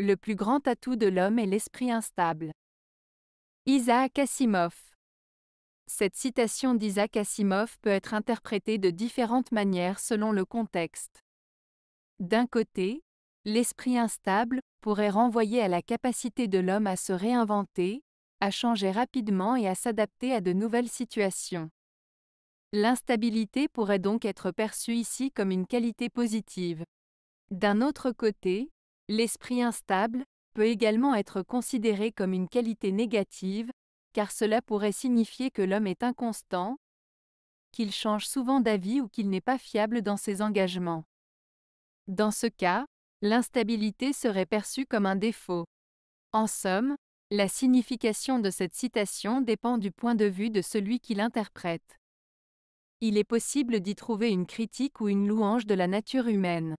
Le plus grand atout de l'homme est l'esprit instable. Isaac Asimov. Cette citation d'Isaac Asimov peut être interprétée de différentes manières selon le contexte. D'un côté, l'esprit instable pourrait renvoyer à la capacité de l'homme à se réinventer, à changer rapidement et à s'adapter à de nouvelles situations. L'instabilité pourrait donc être perçue ici comme une qualité positive. D'un autre côté, L'esprit instable peut également être considéré comme une qualité négative, car cela pourrait signifier que l'homme est inconstant, qu'il change souvent d'avis ou qu'il n'est pas fiable dans ses engagements. Dans ce cas, l'instabilité serait perçue comme un défaut. En somme, la signification de cette citation dépend du point de vue de celui qui l'interprète. Il est possible d'y trouver une critique ou une louange de la nature humaine.